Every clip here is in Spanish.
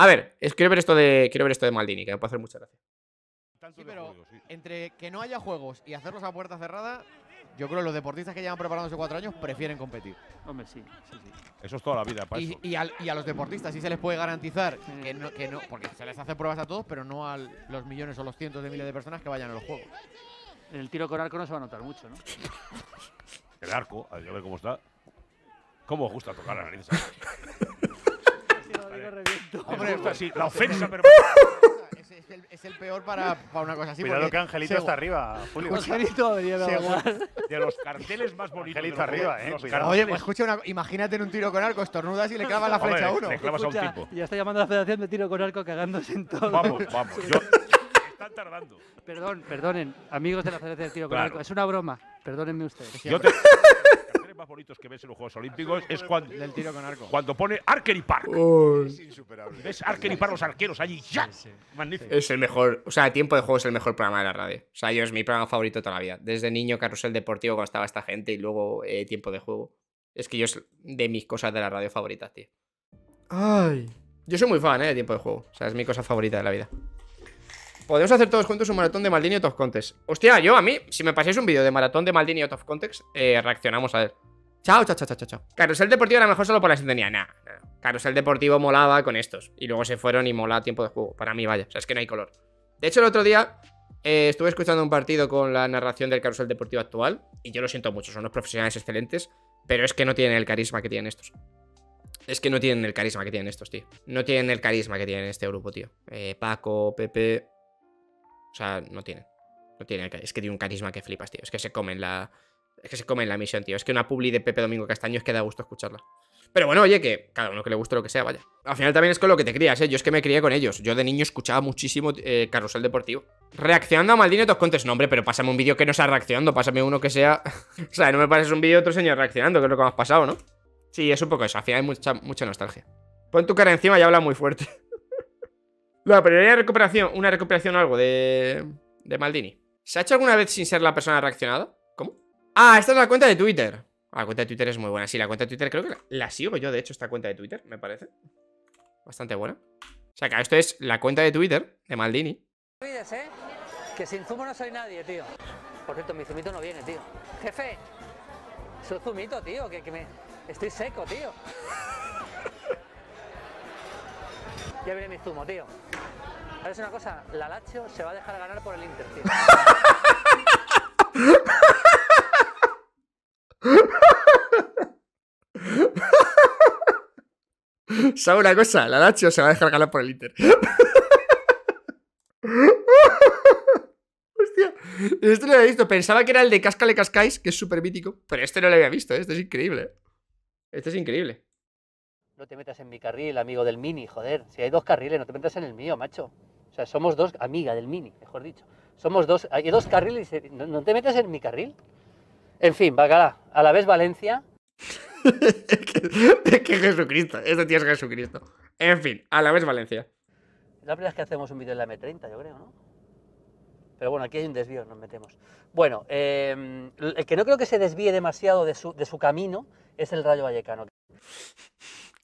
A ver, quiero ver esto de. Quiero ver esto de Maldini, que me puede hacer mucha gracia. Sí, pero entre que no haya juegos y hacerlos a puerta cerrada, yo creo que los deportistas que llevan preparándose cuatro años prefieren competir. Hombre, sí, sí, sí. Eso es toda la vida, para y, eso. Y, a los deportistas sí se les puede garantizar que no, porque se les hace pruebas a todos, pero no a los millones o los cientos de miles de personas que vayan a los juegos. En el tiro con arco no se va a notar mucho, ¿no? el arco, a ver cómo está. ¿Cómo gusta tocar la nariz? reviento. Hombre, la ofensa, pero. Es, es, el, peor para, para una cosa así. Cuidado que Angelito está arriba, Julio. Angelito De los carteles más bonitos. Angelito arriba, eh. Oye, pues escucha, una, imagínate en un tiro con arco, estornudas y le clavas la flecha a uno. Ya está llamando la federación de tiro con arco cagándose en todo. Vamos, vamos. Están tardando. Perdón, perdonen, amigos de la Federación de Tiro con Arco. Es una broma. Perdónenme ustedes. Yo te más bonitos que ves en los Juegos Olímpicos es cuando. arco. Cuando pone Park. Es insuperable. ¿Ves Park los arqueros allí? ¡Ya! Es el mejor. O sea, Tiempo de Juego es el mejor programa de la radio. O sea, yo es mi programa favorito toda la vida. Desde niño, Carrusel Deportivo, cuando estaba esta gente, y luego eh, Tiempo de Juego. Es que yo es de mis cosas de la radio favoritas, tío. ¡Ay! Yo soy muy fan, ¿eh? De tiempo de juego. O sea, es mi cosa favorita de la vida. Podemos hacer todos juntos un maratón de Maldini Out of Context? Hostia, yo a mí, si me pasáis un vídeo de maratón de Maldini Out of Context, eh, reaccionamos a él. Chao, chao, chao, chao, chao. Carrusel Deportivo era mejor solo por la sintonía. Nah, Carrusel Deportivo molaba con estos. Y luego se fueron y mola tiempo de juego. Para mí, vaya. O sea, es que no hay color. De hecho, el otro día eh, estuve escuchando un partido con la narración del Carrusel Deportivo actual. Y yo lo siento mucho, son unos profesionales excelentes. Pero es que no tienen el carisma que tienen estos. Es que no tienen el carisma que tienen estos, tío. No tienen el carisma que tienen este grupo, tío. Eh, Paco, Pepe. O sea, no tienen. No tienen el carisma. Es que tiene un carisma que flipas, tío. Es que se comen la es que se come en la misión, tío. Es que una publi de Pepe Domingo Castaño es que da gusto escucharla. Pero bueno, oye, que cada uno que le guste lo que sea, vaya. Al final también es con lo que te crías, ¿eh? Yo es que me crié con ellos. Yo de niño escuchaba muchísimo eh, Carrusel Deportivo. Reaccionando a Maldini os contes. nombre pero pásame un vídeo que no sea reaccionando. Pásame uno que sea... o sea, no me pases un vídeo otro señor reaccionando, que es lo que más pasado, ¿no? Sí, es un poco eso. Al final hay mucha, mucha nostalgia. Pon tu cara encima y habla muy fuerte. La primera recuperación, una recuperación o algo de... De Maldini. ¿Se ha hecho alguna vez sin ser la persona reaccionada? Ah, esta es la cuenta de Twitter. Ah, la cuenta de Twitter es muy buena. Sí, la cuenta de Twitter creo que la, sigo yo, de hecho, esta cuenta de Twitter, me parece. Bastante buena. O sea, que esto es la cuenta de Twitter de Maldini. Olvides, ¿eh? Que sin zumo no soy nadie, tío. Por cierto, mi zumito no viene, tío. Jefe, su zumito, tío, que, que me... Estoy seco, tío. ya viene mi zumo, tío. Ahora es una cosa, la Lacho se va a dejar ganar por el Inter, tío. ¿Sabe una cosa? La Lazio se va a dejar ganar por el Inter. Hostia. Este no lo había visto. Pensaba que era el de Cascale Cascáis, que es súper mítico. Pero este no lo había visto. ¿eh? Este es increíble. ¿eh? Este es increíble. No te metas en mi carril, amigo del mini, joder. Si hay dos carriles, no te metas en el mío, macho. O sea, somos dos, amiga del mini, mejor dicho. Somos dos, hay dos carriles, no, no te metas en mi carril. En fin, Bacala, a la vez Valencia, es que Jesucristo, este tío es Jesucristo. En fin, a la vez Valencia. La primera vez que hacemos un vídeo en la M30, yo creo, ¿no? Pero bueno, aquí hay un desvío, nos metemos. Bueno, em, el que no creo que se desvíe demasiado de su, camino es el Rayo Vallecano.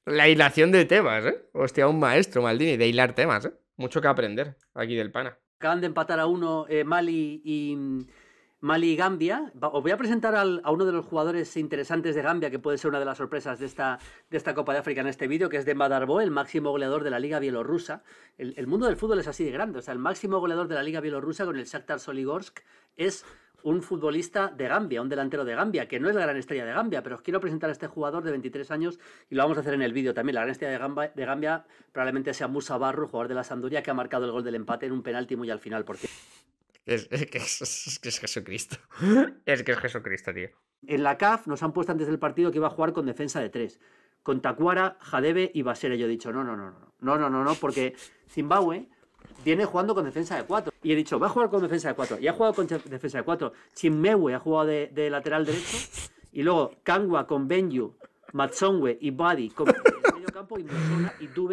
La hilación de temas, ¿eh? Hostia, un maestro, Maldini, de hilar temas, ¿eh? Mucho que aprender aquí del pana. Acaban de empatar a uno eh, Mali y Mali Gambia. Os voy a presentar a uno de los jugadores interesantes de Gambia, que puede ser una de las sorpresas de esta, de esta Copa de África en este vídeo, que es Demba el máximo goleador de la Liga Bielorrusa. El, mundo del fútbol es así de grande. O sea, el máximo goleador de la Liga Bielorrusa con el Shakhtar Soligorsk es un futbolista de Gambia, un delantero de Gambia, que no es la gran estrella de Gambia, pero os quiero presentar a este jugador de 23 años y lo vamos a hacer en el vídeo también. La gran estrella de Gambia, probablemente sea Musa Barro, jugador de la Sampdoria, que ha marcado el gol del empate en un penalti muy al final, por porque... Es, que es, Jesucristo. Es que es Jesucristo, tío. En la CAF nos han puesto antes del partido que iba a jugar con defensa de tres. Con Tacuara, Jadebe y Basera. Yo he dicho, no, no, no, no, no, no, no, no, porque Zimbabue viene jugando con defensa de cuatro. Y he dicho, va a jugar con defensa de cuatro. Y ha jugado con defensa de cuatro. Chimmewe ha jugado de, lateral derecho. Y luego Kangwa con Benyu, Matsongwe y Badi. con campo y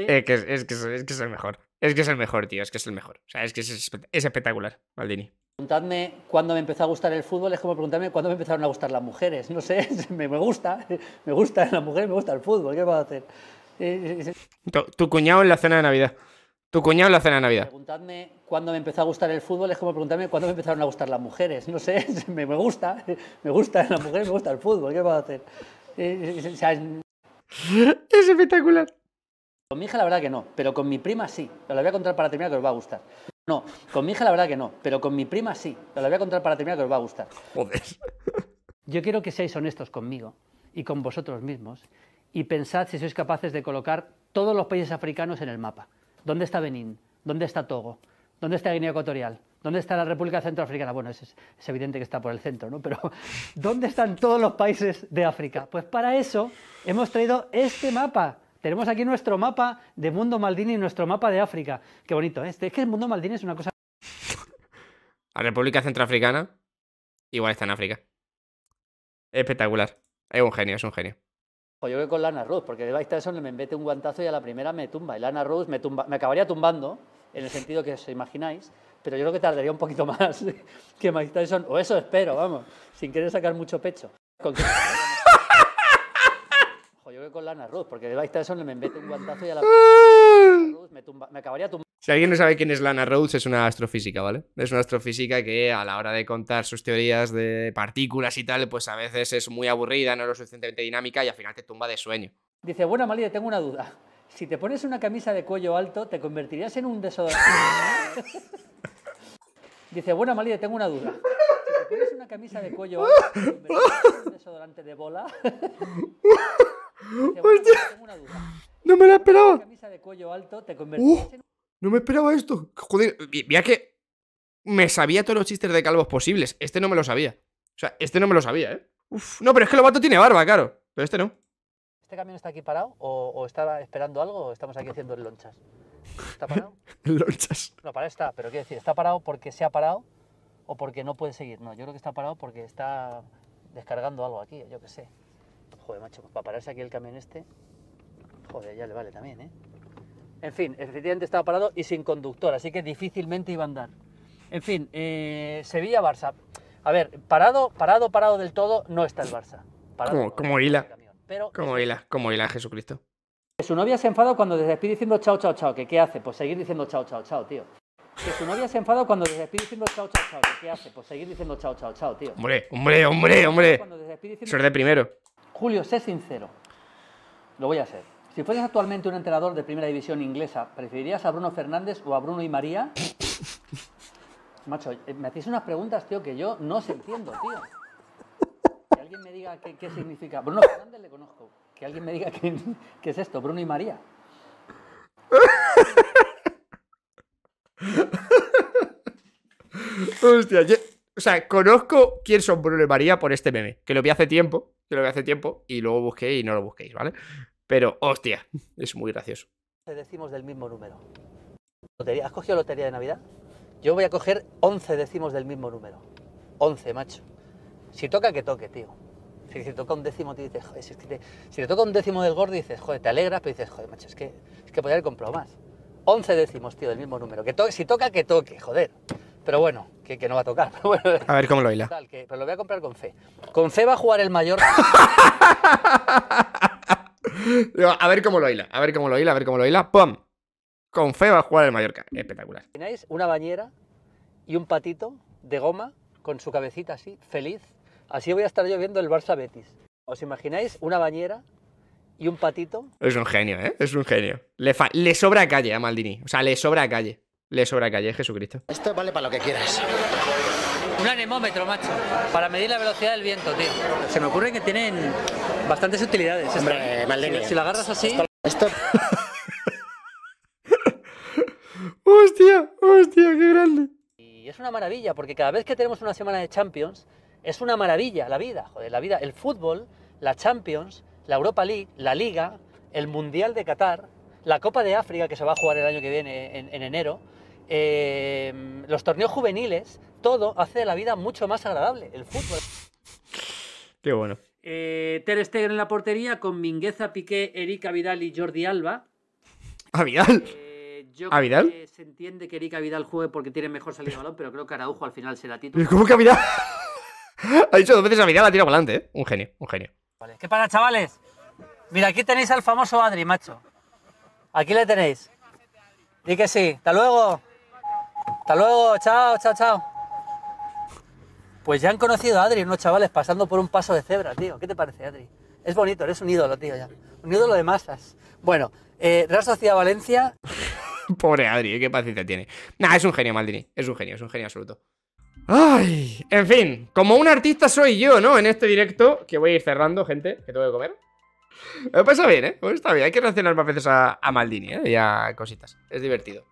Es que es, que es el mejor. Es que es el mejor, tío, es que es el mejor. O sea, es que es, espectacular, Maldini. Preguntadme cuándo me empezó a gustar el fútbol, es como preguntarme cuándo me empezaron a gustar las mujeres. No sé, me, me gusta, me gusta la mujer me gusta el fútbol, ¿qué puedo hacer? Eh, eh, eh. Tu, cuñado en la cena de Navidad. Tu cuñado en la cena de Navidad. Preguntadme cuándo me empezó a gustar el fútbol, es como preguntarme cuándo me empezaron a gustar las mujeres. No sé, me, me gusta, me gusta las mujeres, me gusta el fútbol, ¿qué puedo a hacer? es espectacular. Con mi hija la verdad que no, pero con mi prima sí. Os la voy a contar para terminar que os va a gustar. No, con mi hija la verdad que no, pero con mi prima sí. Os la voy a contar para terminar que os va a gustar. Joder. Yo quiero que seáis honestos conmigo y con vosotros mismos y pensad si sois capaces de colocar todos los países africanos en el mapa. ¿Dónde está Benín? ¿Dónde está Togo? ¿Dónde está Guinea Ecuatorial? ¿Dónde está la República Centroafricana? Bueno, es, es, evidente que está por el centro, ¿no? Pero ¿dónde están todos los países de África? Pues para eso hemos traído este mapa tenemos aquí nuestro mapa de Mundo Maldini y nuestro mapa de África. Qué bonito, ¿eh? Este, es que el Mundo Maldini es una cosa... La República Centroafricana igual está en África. Espectacular. Es un genio, es un genio. Pues yo voy con Lana Rose, porque de Tyson me mete un guantazo y a la primera me tumba. Y Lana Rose me, tumba, me acabaría tumbando, en el sentido que os imagináis, pero yo creo que tardaría un poquito más que Mike Tyson, o eso espero, vamos, sin querer sacar mucho pecho con Lana porque me mete un guantazo y a la. me, me acabaría tumbando. Si alguien no sabe quién es Lana Rhodes, es una astrofísica, ¿vale? Es una astrofísica que a la hora de contar sus teorías de partículas y tal, pues a veces es muy aburrida, no es lo suficientemente dinámica y al final te tumba de sueño. Dice, buena malide tengo una duda. Si te pones una camisa de cuello alto, ¿te convertirías en un desodorante? Dice, bueno, malide tengo una duda. Si te pones una camisa de cuello alto, ¿te convertirías en un desodorante de bola? ¡No me lo esperaba! Uh, no me esperaba esto. Joder, mira que me sabía todos los chistes de calvos posibles. Este no me lo sabía. O sea, este no me lo sabía, ¿eh? no, pero es que el vato tiene barba, claro. Pero este no. ¿Este camión está aquí parado? ¿O, está esperando algo? ¿O estamos aquí haciendo lonchas? ¿Está parado? lonchas. No, para está, pero quiero decir, ¿está parado porque se ha parado o porque no puede seguir? No, yo creo que está parado porque está descargando algo aquí, yo qué sé macho, pues para pararse aquí el camión este, joder, ya le vale también, ¿eh? En fin, efectivamente estaba parado y sin conductor, así que difícilmente iba a andar. En fin, eh, Sevilla-Barça. A ver, parado, parado, parado del todo no está el Barça. Parado, como, hila. Pero como hila, como hila Jesucristo. Que su novia se enfada cuando despide diciendo chao, chao, chao. ¿Qué, ¿Qué hace? Pues seguir diciendo chao, chao, chao, tío. Que su novia se enfada cuando despide diciendo chao, chao, chao. ¿Qué, hace? Pues seguir diciendo chao, chao, chao, tío. Hombre, hombre, hombre, hombre. Cuando de primero. Julio, sé sincero. Lo voy a hacer Si fueras actualmente un entrenador de primera división inglesa, ¿preferirías a Bruno Fernández o a Bruno y María? Macho, eh, me hacéis unas preguntas, tío, que yo no os entiendo, tío. Que alguien me diga qué, significa. Bruno Fernández le conozco. Que alguien me diga qué, es esto, Bruno y María. Hostia, o sea, conozco quién son Bruno y María por este meme, que lo vi hace tiempo. Yo lo que hace tiempo y luego busqué y no lo busquéis, ¿vale? Pero, hostia, es muy gracioso. decimos del mismo número. ¿Lotería? ¿Has cogido lotería de Navidad? Yo voy a coger 11 décimos del mismo número. 11, macho. Si toca, que toque, tío. Si, te toca un décimo, te dices, joder, si, te, toca un décimo del gordo, dices, joder, te alegras, pero dices, joder, macho, es que, es que podría haber comprado más. 11 décimos, tío, del mismo número. Que si toca, que toque, joder pero bueno, que, no va a tocar. a ver cómo lo hila. pero lo voy a comprar con fe. Con fe va a jugar el mayor. a ver cómo lo hila, a ver cómo lo hila, a ver cómo lo hila. ¡Pum! Con fe va a jugar el Mallorca. Espectacular. imagináis una bañera y un patito de goma con su cabecita así, feliz. Así voy a estar yo viendo el Barça Betis. ¿Os imagináis una bañera y un patito? Es un genio, ¿eh? Es un genio. Le, le sobra calle a Maldini. O sea, le sobra calle le sobra calle, Jesucristo. Esto vale para lo que quieras. Un anemómetro, macho, para medir la velocidad del viento, tío. Se me ocurre que tienen bastantes utilidades. Hombre, ¿eh? si, si la agarras así... ¡Hostia! ¡Hostia! ¡Qué grande! Y es una maravilla, porque cada vez que tenemos una semana de Champions, es una maravilla la vida, joder, la vida. El fútbol, la Champions, la Europa League, la Liga, el Mundial de Qatar, la Copa de África que se va a jugar el año que viene en enero. Em, los torneos juveniles, todo hace la vida mucho más agradable, el fútbol. Qué bueno. Eh, Ter Stegen en la portería con Mingueza, Piqué, Erika Vidal y Jordi Alba. Ah, eh, ¿A Vidal? se entiende que Erika Vidal juegue porque tiene mejor salida de balón, pero creo que Araujo al final será título. ¿Cómo que ha dicho dos veces a Vidal, la tira para adelante, ¿eh? Un genio, un genio. Vale. ¿Qué pasa, chavales? Mira, aquí tenéis al famoso Adri, macho. Aquí le tenéis. Di que sí. Hasta luego. Hasta luego, chao, chao, chao. Pues ya han conocido a Adri, unos chavales pasando por un paso de cebra, tío. ¿Qué te parece, Adri? Es bonito, eres un ídolo, tío, ya. Un ídolo de masas. Bueno, eh, Real Valencia. Pobre Adri, eh, qué paciencia tiene. Nah, es un genio, Maldini. Es un genio, es un genio absoluto. Ay, en fin, como un artista soy yo, ¿no? En este directo, que voy a ir cerrando, gente, que tengo que comer. Me eh, pasa pues bien, ¿eh? Pues está bien, hay que reaccionar más veces a, a Maldini, ¿eh? Y a cositas. Es divertido.